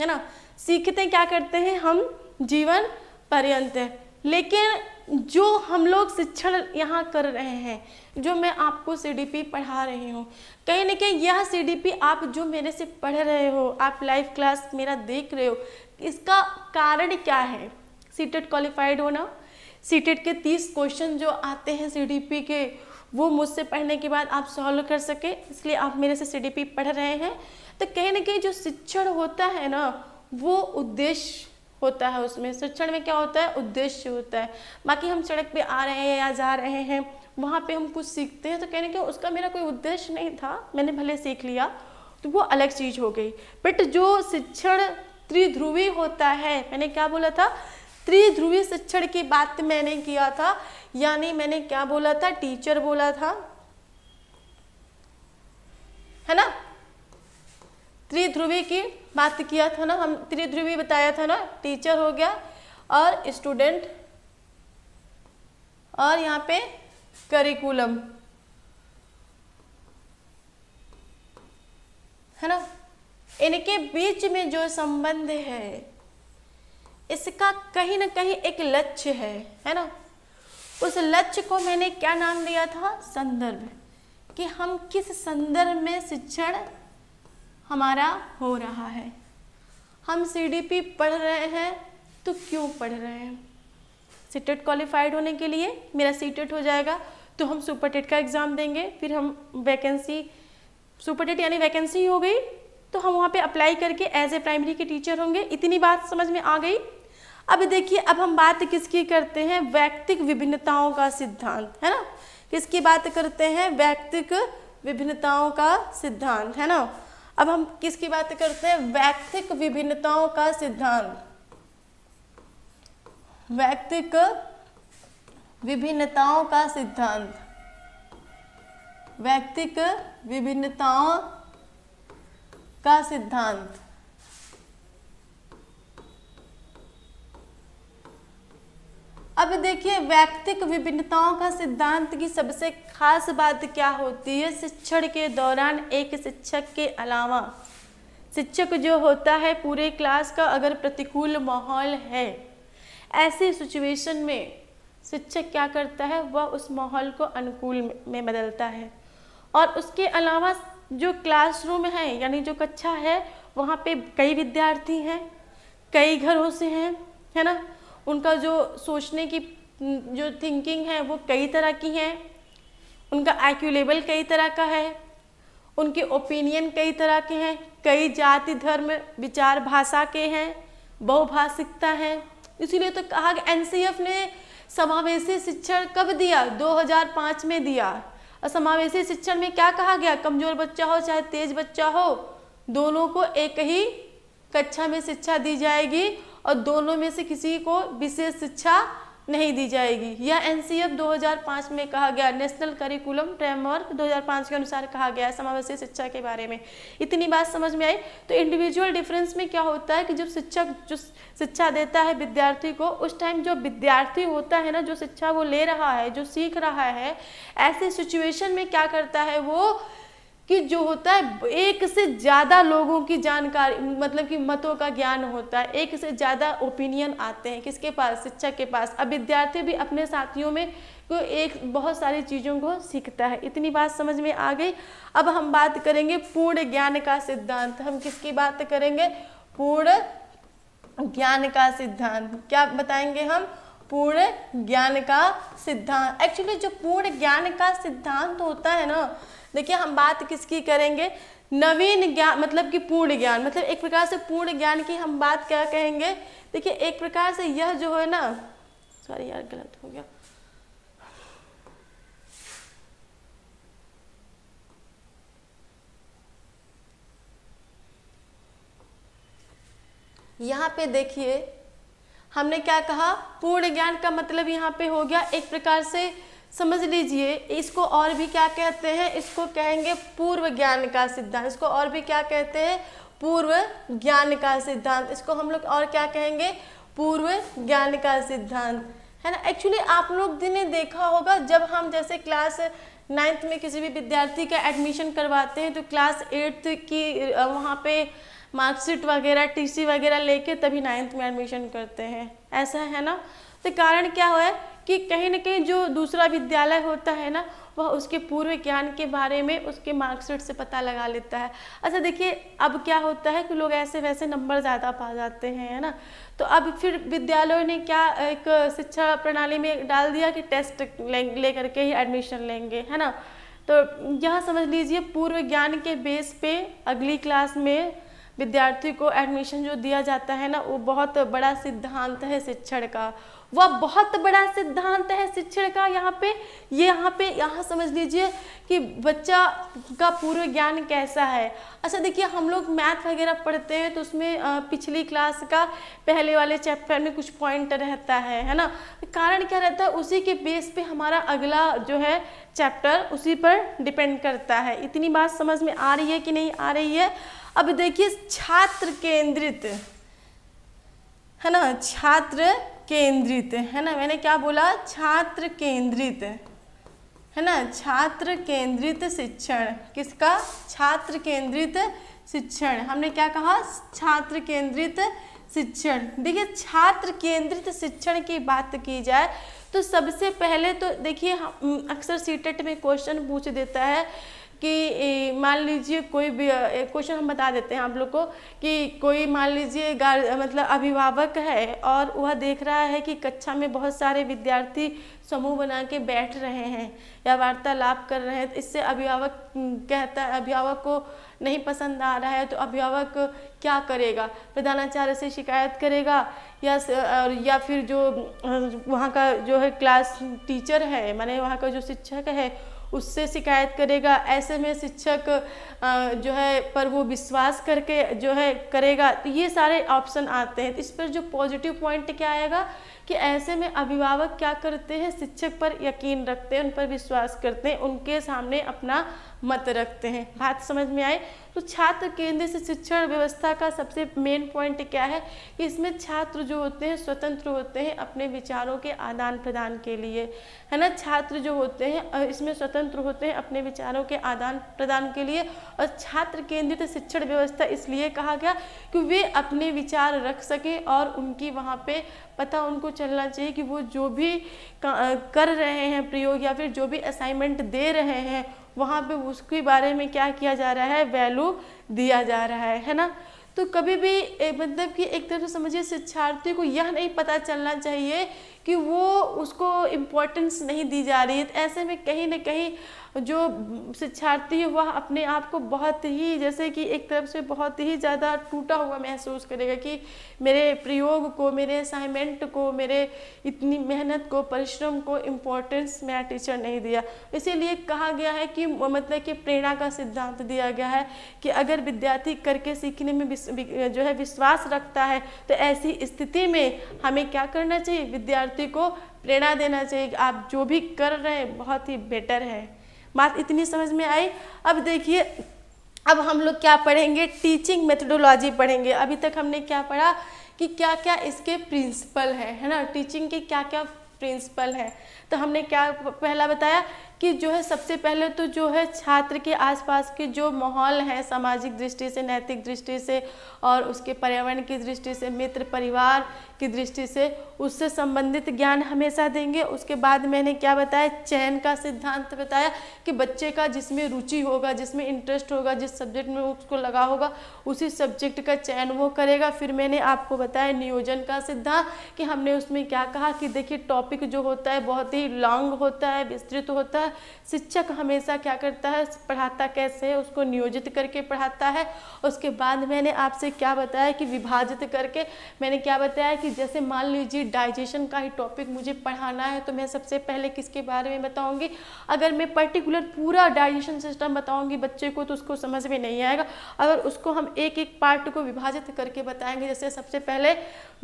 है ना सीखते क्या करते हैं हम जीवन पर्यंत लेकिन जो हम लोग शिक्षण यहाँ कर रहे हैं जो मैं आपको सीडीपी पढ़ा रही हूँ कहीं ना कहीं यह सीडीपी आप जो मेरे से पढ़ रहे हो आप लाइव क्लास मेरा देख रहे हो इसका कारण क्या है सीटेट क्वालिफाइड होना सीटेट के तीस क्वेश्चन जो आते हैं सीडीपी के वो मुझसे पढ़ने के बाद आप सॉल्व कर सके इसलिए आप मेरे से सीडीपी पढ़ रहे हैं तो कहीं ना कहीं जो शिक्षण होता है ना वो उद्देश्य होता है उसमें शिक्षण में क्या होता है उद्देश्य होता है बाकी हम सड़क पे आ रहे हैं या जा रहे हैं वहाँ पे हम कुछ सीखते हैं तो कहने के उसका मेरा कोई उद्देश्य नहीं था मैंने भले सीख लिया तो वो अलग चीज़ हो गई बट जो शिक्षण त्रिध्रुवी होता है मैंने क्या बोला था त्रिध्रुवी शिक्षण की बात मैंने किया था यानी मैंने क्या बोला था टीचर बोला था त्रिध्रुवी की बात किया था ना हम त्रिध्रुवी बताया था ना टीचर हो गया और स्टूडेंट और यहाँ पे करिकुलम है ना इनके बीच में जो संबंध है इसका कहीं ना कहीं एक लक्ष्य है है ना उस लक्ष्य को मैंने क्या नाम दिया था संदर्भ कि हम किस संदर्भ में शिक्षण हमारा हो रहा है हम सीडीपी पढ़ रहे हैं तो क्यों पढ़ रहे हैं सीटेट क्वालिफाइड होने के लिए मेरा सीटेट हो जाएगा तो हम सुपर टेट का एग्ज़ाम देंगे फिर हम वैकेंसी सुपर टेट यानी वैकेंसी हो गई तो हम वहाँ पे अप्लाई करके एज ए प्राइमरी के टीचर होंगे इतनी बात समझ में आ गई अब देखिए अब हम बात किसकी करते हैं व्यक्तिक विभिन्नताओं का सिद्धांत है ना किसकी बात करते हैं व्यक्तिक विभिन्नताओं का सिद्धांत है ना अब हम किसकी बात करते हैं वैक्तिक विभिन्नताओं का सिद्धांत वैक्तिक विभिन्नताओं का सिद्धांत वैक्तिक विभिन्नताओं का सिद्धांत अब देखिए व्यक्तिक विभिन्नताओं का सिद्धांत की सबसे खास बात क्या होती है शिक्षण के दौरान एक शिक्षक के अलावा शिक्षक जो होता है पूरे क्लास का अगर प्रतिकूल माहौल है ऐसी सिचुएशन में शिक्षक क्या करता है वह उस माहौल को अनुकूल में बदलता है और उसके अलावा जो क्लासरूम है यानी जो कक्षा है वहाँ पे कई विद्यार्थी हैं कई घरों से हैं है ना उनका जो सोचने की जो थिंकिंग है वो कई तरह की है उनका आई लेवल कई तरह का है उनके ओपिनियन कई तरह के हैं कई जाति धर्म विचार भाषा के हैं बहुभाषिकता है इसीलिए तो कहा कि एन ने समावेशी शिक्षण कब दिया 2005 में दिया और समावेशी शिक्षण में क्या कहा गया कमजोर बच्चा हो चाहे तेज बच्चा हो दोनों को एक ही कक्षा में शिक्षा दी जाएगी और दोनों में से किसी को विशेष शिक्षा नहीं दी जाएगी यह एन 2005 में कहा गया नेशनल करिकुलम फ्रेमवर्क 2005 के अनुसार कहा गया है समावेशी शिक्षा के बारे में इतनी बात समझ में आई तो इंडिविजुअल डिफरेंस में क्या होता है कि जब शिक्षक जो शिक्षा देता है विद्यार्थी को उस टाइम जो विद्यार्थी होता है ना जो शिक्षा वो ले रहा है जो सीख रहा है ऐसे सिचुएशन में क्या करता है वो कि जो होता है एक से ज़्यादा लोगों की जानकारी मतलब कि मतों का ज्ञान होता है एक से ज़्यादा ओपिनियन आते हैं किसके पास शिक्षक के पास अब विद्यार्थी भी अपने साथियों में को एक बहुत सारी चीज़ों को सीखता है इतनी बात समझ में आ गई अब हम बात करेंगे पूर्ण ज्ञान का सिद्धांत हम किसकी बात करेंगे पूर्ण ज्ञान का सिद्धांत क्या बताएंगे हम पूर्ण ज्ञान का सिद्धांत एक्चुअली जो पूर्ण ज्ञान का सिद्धांत होता है ना देखिए हम बात किसकी करेंगे नवीन ज्ञान मतलब कि पूर्ण ज्ञान मतलब एक प्रकार से पूर्ण ज्ञान की हम बात क्या कहेंगे देखिए एक प्रकार से यह जो है ना सॉरी यार गलत हो गया यहाँ पे देखिए हमने क्या कहा पूर्ण ज्ञान का मतलब यहाँ पे हो गया एक प्रकार से समझ लीजिए इसको और भी क्या कहते हैं इसको कहेंगे पूर्व ज्ञान का सिद्धांत इसको और भी क्या कहते हैं पूर्व ज्ञान का सिद्धांत इसको हम लोग और क्या कहेंगे पूर्व ज्ञान का सिद्धांत है ना एक्चुअली आप लोग ने देखा होगा जब हम जैसे क्लास नाइन्थ में किसी भी विद्यार्थी का एडमिशन करवाते हैं तो क्लास एट्थ की वहाँ पे मार्कशीट वगैरह टीसी वगैरह लेके तभी नाइन्थ में एडमिशन करते हैं ऐसा है ना तो कारण क्या हुआ कि कहीं ना कहीं जो दूसरा विद्यालय होता है ना वह उसके पूर्व ज्ञान के बारे में उसके मार्कशीट से पता लगा लेता है अच्छा देखिए अब क्या होता है कि लोग ऐसे वैसे नंबर ज़्यादा पा जाते हैं है ना तो अब फिर विद्यालयों ने क्या एक शिक्षा प्रणाली में डाल दिया कि टेस्ट ले, ले करके ही एडमिशन लेंगे है ना तो यह समझ लीजिए पूर्व ज्ञान के बेस पे अगली क्लास में विद्यार्थी को एडमिशन जो दिया जाता है ना वो बहुत बड़ा सिद्धांत है शिक्षण का वह बहुत बड़ा सिद्धांत है शिक्षण का यहाँ पे ये यहाँ पे यहाँ समझ लीजिए कि बच्चा का पूर्व ज्ञान कैसा है अच्छा देखिए हम लोग मैथ वगैरह पढ़ते हैं तो उसमें पिछली क्लास का पहले वाले चैप्टर में कुछ पॉइंट रहता है है ना कारण क्या रहता है उसी के बेस पे हमारा अगला जो है चैप्टर उसी पर डिपेंड करता है इतनी बात समझ में आ रही है कि नहीं आ रही है अब देखिए छात्र केंद्रित है ना छात्र केंद्रित है ना मैंने क्या बोला छात्र केंद्रित है ना छात्र केंद्रित शिक्षण किसका छात्र केंद्रित शिक्षण हमने क्या कहा छात्र केंद्रित शिक्षण देखिए छात्र केंद्रित शिक्षण की बात की जाए तो सबसे पहले तो देखिए अक्सर सी टेट e में क्वेश्चन पूछ देता है कि मान लीजिए कोई भी क्वेश्चन हम बता देते हैं आप लोग को कि कोई मान लीजिए मतलब अभिभावक है और वह देख रहा है कि कक्षा में बहुत सारे विद्यार्थी समूह बना के बैठ रहे हैं या वार्तालाप कर रहे हैं तो इससे अभिभावक कहता है अभिभावक को नहीं पसंद आ रहा है तो अभिभावक क्या करेगा प्रधानाचार्य से शिकायत करेगा या या फिर जो वहाँ का जो है क्लास टीचर है माने वहाँ का जो शिक्षक है उससे शिकायत करेगा ऐसे में शिक्षक जो है पर वो विश्वास करके जो है करेगा तो ये सारे ऑप्शन आते हैं तो इस पर जो पॉजिटिव पॉइंट क्या आएगा कि ऐसे में अभिभावक क्या करते हैं शिक्षक पर यकीन रखते हैं उन पर विश्वास करते हैं उनके सामने अपना मत रखते हैं बात समझ में आए तो छात्र केंद्र से शिक्षण व्यवस्था का सबसे मेन पॉइंट क्या है कि इसमें छात्र जो होते हैं स्वतंत्र होते हैं अपने विचारों के आदान प्रदान के लिए है ना छात्र जो होते हैं इसमें स्वतंत्र होते हैं अपने विचारों के आदान प्रदान के लिए और छात्र केंद्रित शिक्षण व्यवस्था इसलिए कहा गया कि वे अपने विचार रख सकें और उनकी वहाँ पर पता उनको चलना चाहिए कि वो जो भी कर रहे हैं प्रयोग या फिर जो भी असाइनमेंट दे रहे हैं वहाँ पे उसके बारे में क्या किया जा रहा है वैल्यू दिया जा रहा है है ना तो कभी भी मतलब कि एक तरह से समझिए शिक्षार्थी को यह नहीं पता चलना चाहिए कि वो उसको इम्पोर्टेंस नहीं दी जा रही है तो ऐसे में कहीं ना कहीं जो शिक्षार्थी है वह अपने आप को बहुत ही जैसे कि एक तरफ से बहुत ही ज़्यादा टूटा हुआ महसूस करेगा कि मेरे प्रयोग को मेरे असाइनमेंट को मेरे इतनी मेहनत को परिश्रम को इम्पोर्टेंस मेरा टीचर नहीं दिया इसीलिए कहा गया है कि मतलब कि प्रेरणा का सिद्धांत दिया गया है कि अगर विद्यार्थी करके सीखने में जो है विश्वास रखता है तो ऐसी स्थिति में हमें क्या करना चाहिए विद्यार्थी व्यक्ति को प्रेरणा देना चाहिए कि आप जो भी कर रहे हैं बहुत ही बेटर है बात इतनी समझ में आई अब देखिए अब हम लोग क्या पढ़ेंगे टीचिंग मेथडोलॉजी पढ़ेंगे अभी तक हमने क्या पढ़ा कि क्या क्या इसके प्रिंसिपल है है ना टीचिंग के क्या क्या प्रिंसिपल है तो हमने क्या पहला बताया कि जो है सबसे पहले तो जो है छात्र के आसपास के जो माहौल हैं सामाजिक दृष्टि से नैतिक दृष्टि से और उसके पर्यावरण की दृष्टि से मित्र परिवार की दृष्टि से उससे संबंधित ज्ञान हमेशा देंगे उसके बाद मैंने क्या बताया चयन का सिद्धांत बताया कि बच्चे का जिसमें रुचि होगा जिसमें इंटरेस्ट होगा जिस सब्जेक्ट में उसको लगा होगा उसी सब्जेक्ट का चयन वो करेगा फिर मैंने आपको बताया नियोजन का सिद्धांत कि हमने उसमें क्या कहा कि देखिए टॉपिक जो होता है बहुत ही लॉन्ग होता है विस्तृत होता है हमेशा शिक्षक हमेशा क्या करता है पढ़ाता कैसे है उसको नियोजित करके पढ़ाता है उसके बाद मैंने आपसे क्या बताया कि विभाजित करके मैंने क्या बताया कि जैसे मान लीजिए डाइजेशन का ही टॉपिक मुझे पढ़ाना है तो मैं सबसे पहले किसके बारे में बताऊँगी अगर मैं पर्टिकुलर पूरा डाइजेशन सिस्टम बताऊँगी बच्चे को तो उसको समझ में नहीं आएगा अगर उसको हम एक एक पार्ट को विभाजित करके बताएंगे जैसे सबसे पहले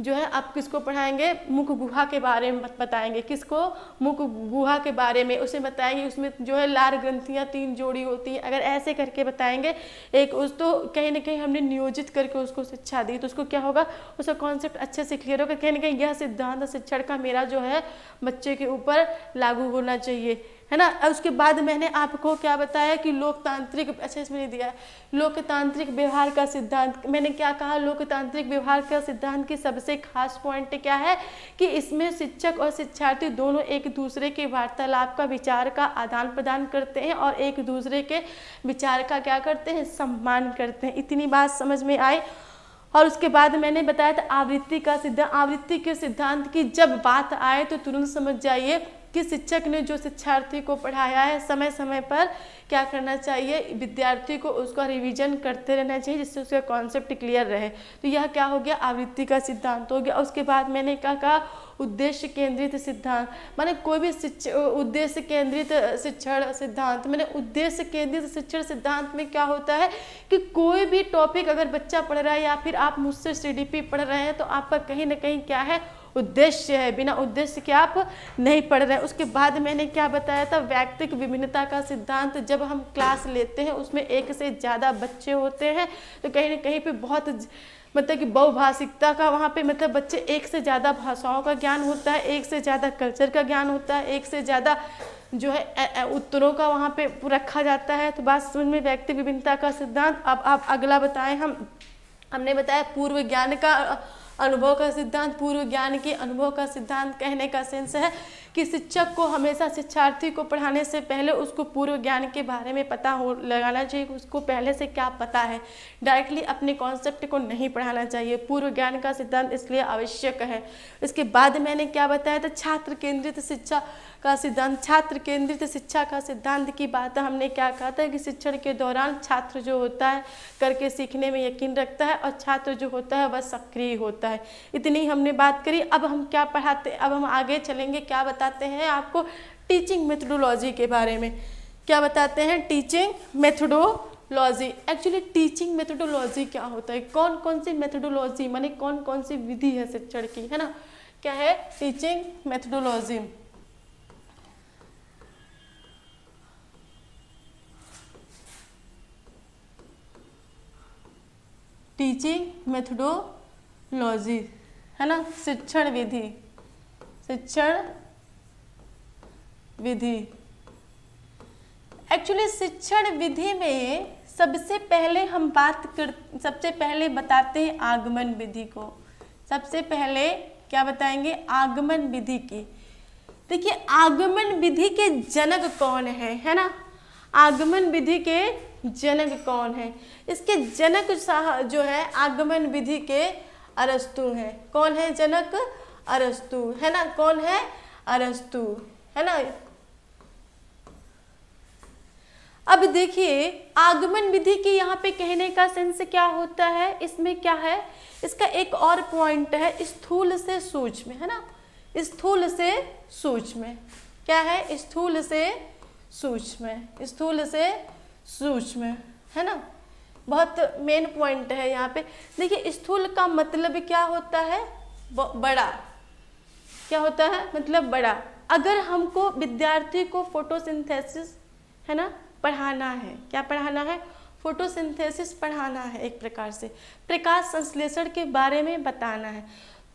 जो है आप किसको पढ़ाएंगे मुख गुहा के बारे में बताएंगे किसको मुख गुहा के बारे में उसे बताएंगे बताई उसमें जो है लार ग्रंथियाँ तीन जोड़ी होती हैं अगर ऐसे करके बताएंगे एक उस तो कहीं ना कहीं हमने नियोजित करके उसको शिक्षा दी तो उसको क्या होगा उसका कॉन्सेप्ट अच्छे से क्लियर होगा कहीं ना कहीं यह सिद्धांत शिक्षण का मेरा जो है बच्चे के ऊपर लागू होना चाहिए है ना और उसके बाद मैंने आपको क्या बताया कि लोकतांत्रिक अच्छा इसमें नहीं दिया है लोकतांत्रिक व्यवहार का सिद्धांत मैंने क्या कहा लोकतांत्रिक व्यवहार का सिद्धांत की सबसे खास पॉइंट क्या है कि इसमें शिक्षक और शिक्षार्थी दोनों एक दूसरे के वार्तालाप का विचार का आदान प्रदान करते हैं और एक दूसरे के विचार का क्या करते हैं सम्मान करते हैं इतनी बात समझ में आई और उसके बाद मैंने बताया था आवृत्ति का सिद्धांत आवृत्ति के सिद्धांत की जब बात आए तो तुरंत समझ जाइए कि शिक्षक ने जो शिक्षार्थी को पढ़ाया है समय समय पर क्या करना चाहिए विद्यार्थी को उसका रिवीजन करते रहना चाहिए जिससे उसका कॉन्सेप्ट क्लियर रहे तो यह क्या हो गया आवृत्ति का सिद्धांत हो गया उसके बाद मैंने क्या कहा उद्देश्य केंद्रित सिद्धांत माने कोई भी उद्देश्य केंद्रित शिक्षण सिद्धांत मैंने उद्देश्य केंद्रित शिक्षण सिद्धांत में क्या होता है कि कोई भी टॉपिक अगर बच्चा पढ़ रहा है या फिर आप मुझसे सी पढ़ रहे हैं तो आपका कहीं ना कहीं क्या है उद्देश्य है बिना उद्देश्य के आप नहीं पढ़ रहे उसके बाद मैंने क्या बताया था व्यक्तिक विभिन्नता का सिद्धांत जब हम क्लास लेते हैं उसमें एक से ज़्यादा बच्चे होते हैं तो कहीं ना कहीं पर बहुत मतलब कि बहुभाषिकता का वहाँ पे मतलब बच्चे एक से ज़्यादा भाषाओं का ज्ञान होता है एक से ज़्यादा कल्चर का ज्ञान होता है एक से ज़्यादा जो है उत्तरों का वहाँ पे रखा जाता है तो बात समझ में व्यक्ति विभिन्नता का सिद्धांत अब आप अगला बताएं हम हमने बताया पूर्व ज्ञान का अनुभव का सिद्धांत पूर्व ज्ञान के अनुभव का सिद्धांत कहने का सेंस है कि शिक्षक को हमेशा शिक्षार्थी को पढ़ाने से पहले उसको पूर्व ज्ञान के बारे में पता हो लगाना चाहिए उसको पहले से क्या पता है डायरेक्टली अपने कॉन्सेप्ट को नहीं पढ़ाना चाहिए पूर्व ज्ञान का सिद्धांत इसलिए आवश्यक है इसके बाद मैंने क्या बताया था छात्र केंद्रित शिक्षा का सिद्धांत छात्र केंद्रित शिक्षा का सिद्धांत की बात हमने क्या कहा था कि शिक्षण के दौरान छात्र जो होता है करके सीखने में यकीन रखता है और छात्र जो होता है वह सक्रिय होता है इतनी हमने बात करी अब हम क्या पढ़ाते अब हम आगे चलेंगे क्या बता बताते हैं आपको टीचिंग मेथडोलॉजी के बारे में क्या बताते हैं teaching methodology actually teaching methodology क्या होता है कौन कौन सी मेथडोलॉजी माने कौन कौन सी विधि है शिक्षण की है ना क्या है टीचिंग मेथडोलॉजी टीचिंग मेथडोलॉजी है ना शिक्षण विधि शिक्षण विधि एक्चुअली शिक्षण विधि में सबसे पहले हम बात कर सबसे पहले बताते हैं आगमन विधि को सबसे पहले क्या बताएंगे आगमन विधि की देखिए आगमन विधि के जनक कौन है है ना आगमन विधि के जनक कौन है इसके जनक जो है आगमन विधि के अरस्तु हैं कौन है जनक अरस्तु है ना कौन है अरस्तु है ना अब देखिए आगमन विधि के यहाँ पे कहने का सेंस क्या होता है इसमें क्या है इसका एक और पॉइंट है स्थूल से सूक्ष्म है ना स्थूल से सूक्ष्म क्या है स्थूल से सूक्ष्म स्थूल से सूक्ष्म है ना बहुत मेन पॉइंट है यहाँ पे देखिए स्थूल का मतलब क्या होता है बड़ा क्या होता है मतलब बड़ा अगर हमको विद्यार्थी को फोटोसिंथेसिस है ना पढ़ाना है क्या पढ़ाना है फोटोसिंथेसिस पढ़ाना है एक प्रकार से प्रकाश संश्लेषण के बारे में बताना है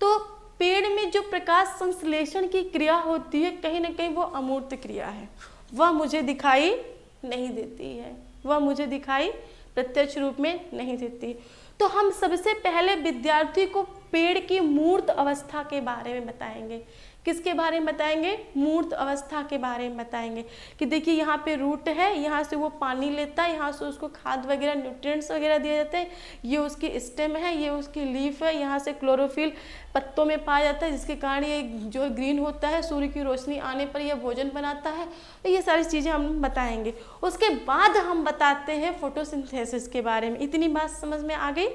तो पेड़ में जो प्रकाश संश्लेषण की क्रिया होती है कहीं ना कहीं वो अमूर्त क्रिया है वह मुझे दिखाई नहीं देती है वह मुझे दिखाई प्रत्यक्ष रूप में नहीं देती तो हम सबसे पहले विद्यार्थी को पेड़ की मूर्त अवस्था के बारे में बताएंगे किसके बारे में बताएंगे मूर्त अवस्था के बारे में बताएंगे कि देखिए यहाँ पे रूट है यहाँ से वो पानी लेता है यहाँ से उसको खाद वगैरह न्यूट्रिएंट्स वगैरह दिए जाते हैं ये उसकी स्टेम है ये उसकी लीफ है यहाँ से क्लोरोफिल पत्तों में पाया जाता है जिसके कारण ये जो ग्रीन होता है सूर्य की रोशनी आने पर यह भोजन बनाता है तो ये सारी चीज़ें हम बताएँगे उसके बाद हम बताते हैं फोटोसिंथेसिस के बारे में इतनी बात समझ में आ गई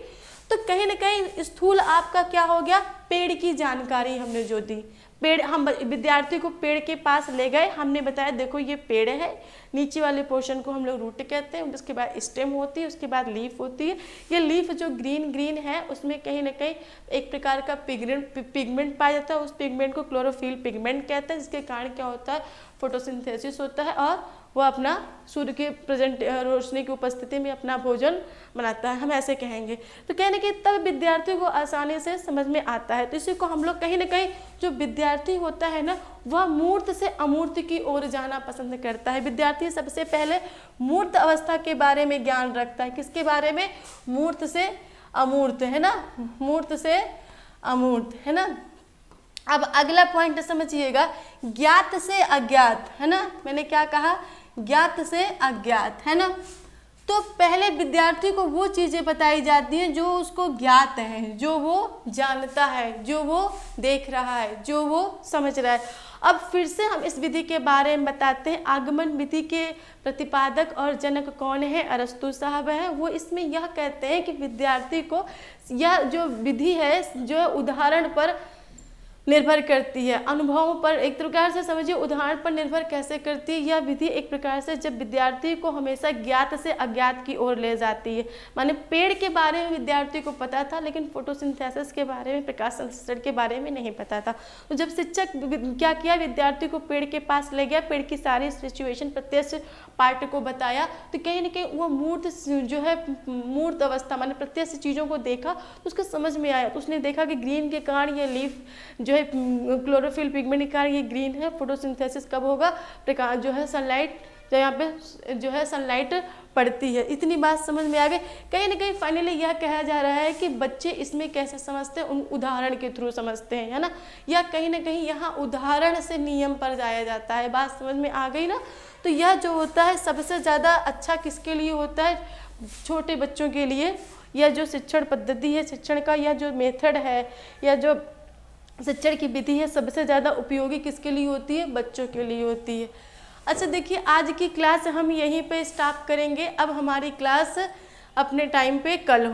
तो कहीं ना कहीं स्थूल आपका क्या हो गया पेड़ की जानकारी हमने जो दी पेड़ हम विद्यार्थी को पेड़ के पास ले गए हमने बताया देखो ये पेड़ है नीचे वाले पोर्शन को हम लोग रूट कहते हैं उसके बाद स्टेम होती है उसके बाद लीफ होती है ये लीफ जो ग्रीन ग्रीन है उसमें कहीं ना कहीं एक प्रकार का पिगमेंट पिगमेंट पाया जाता है उस पिगमेंट को क्लोरोफिल पिगमेंट कहते हैं जिसके कारण क्या होता है फोटोसिंथेसिस होता है और वह अपना सूर्य के प्रेजेंट रोशनी की उपस्थिति में अपना भोजन बनाता है हम ऐसे कहेंगे तो कहने कि तब विद्यार्थियों को आसानी से समझ में आता है तो इसी को हम लोग कहीं ना कहीं जो विद्यार्थी होता है ना वह मूर्त से अमूर्त की ओर जाना पसंद करता है विद्यार्थी व्यक्ति सबसे पहले मूर्त अवस्था के बारे में ज्ञान रखता है किसके बारे में मूर्त से अमूर्त है ना मूर्त से अमूर्त है ना अब अगला पॉइंट समझिएगा ज्ञात से अज्ञात है ना मैंने क्या कहा ज्ञात से अज्ञात है ना तो पहले विद्यार्थी को वो चीज़ें बताई जाती हैं जो उसको ज्ञात हैं जो वो जानता है जो वो देख रहा है जो वो समझ रहा है अब फिर से हम इस विधि के बारे में बताते हैं आगमन विधि के प्रतिपादक और जनक कौन है अरस्तु साहब हैं वो इसमें यह कहते हैं कि विद्यार्थी को यह जो विधि है जो उदाहरण पर निर्भर करती है अनुभवों पर एक प्रकार से समझिए उदाहरण पर निर्भर कैसे करती है यह विधि एक प्रकार से जब विद्यार्थी को हमेशा ज्ञात से अज्ञात की ओर ले जाती है माने पेड़ के बारे में विद्यार्थी को पता था लेकिन फोटोसिंथेसिस के बारे में प्रकाश संश्लेषण के बारे में नहीं पता था तो जब शिक्षक क्या किया विद्यार्थी को पेड़ के पास ले गया पेड़ की सारी सिचुएशन प्रत्यक्ष पार्ट को बताया तो कहीं ना कहीं वो मूर्त जो है मूर्त अवस्था माने प्रत्यक्ष चीज़ों को देखा तो उसको समझ में आया तो उसने देखा कि ग्रीन के कारण ये लीफ जो जो है क्लोरोफिल पिगमेंट के ये ग्रीन है फोटोसिंथेसिस कब होगा प्रकाश जो है सनलाइट तो यहाँ पे जो है सनलाइट पड़ती है इतनी बात समझ में आ गई कहीं ना कहीं फाइनली यह कहा जा रहा है कि बच्चे इसमें कैसे समझते हैं उन उदाहरण के थ्रू समझते हैं है ना या कहीं ना कहीं यहाँ उदाहरण से नियम पर जाया जाता है बात समझ में आ गई ना तो यह जो होता है सबसे ज़्यादा अच्छा किसके लिए होता है छोटे बच्चों के लिए यह जो शिक्षण पद्धति है शिक्षण का यह जो मेथड है या जो शिक्षण की विधि है सबसे ज़्यादा उपयोगी किसके लिए होती है बच्चों के लिए होती है अच्छा देखिए आज की क्लास हम यहीं पे स्टॉप करेंगे अब हमारी क्लास अपने टाइम पे कल